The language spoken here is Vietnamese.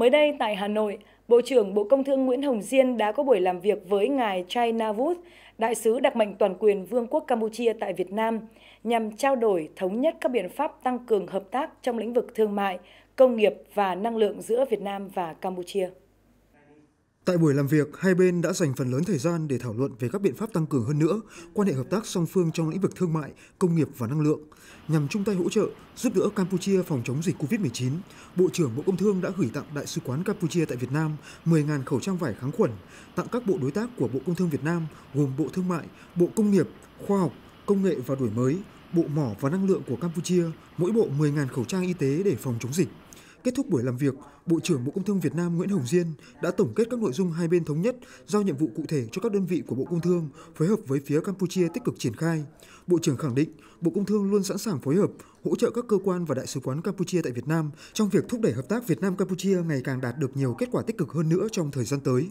Mới đây tại Hà Nội, Bộ trưởng Bộ Công Thương Nguyễn Hồng Diên đã có buổi làm việc với ngài Chai Navut, đại sứ đặc mệnh toàn quyền Vương quốc Campuchia tại Việt Nam, nhằm trao đổi thống nhất các biện pháp tăng cường hợp tác trong lĩnh vực thương mại, công nghiệp và năng lượng giữa Việt Nam và Campuchia. Tại buổi làm việc, hai bên đã dành phần lớn thời gian để thảo luận về các biện pháp tăng cường hơn nữa quan hệ hợp tác song phương trong lĩnh vực thương mại, công nghiệp và năng lượng, nhằm chung tay hỗ trợ, giúp đỡ Campuchia phòng chống dịch COVID-19. Bộ trưởng Bộ Công Thương đã gửi tặng Đại sứ quán Campuchia tại Việt Nam 10.000 khẩu trang vải kháng khuẩn, tặng các bộ đối tác của Bộ Công Thương Việt Nam gồm Bộ Thương mại, Bộ Công nghiệp, Khoa học, Công nghệ và Đổi mới, Bộ Mỏ và Năng lượng của Campuchia, mỗi bộ 10.000 khẩu trang y tế để phòng chống dịch. Kết thúc buổi làm việc, Bộ trưởng Bộ Công Thương Việt Nam Nguyễn Hồng Diên đã tổng kết các nội dung hai bên thống nhất, giao nhiệm vụ cụ thể cho các đơn vị của Bộ Công Thương phối hợp với phía Campuchia tích cực triển khai. Bộ trưởng khẳng định Bộ Công Thương luôn sẵn sàng phối hợp, hỗ trợ các cơ quan và đại sứ quán Campuchia tại Việt Nam trong việc thúc đẩy hợp tác Việt Nam Campuchia ngày càng đạt được nhiều kết quả tích cực hơn nữa trong thời gian tới.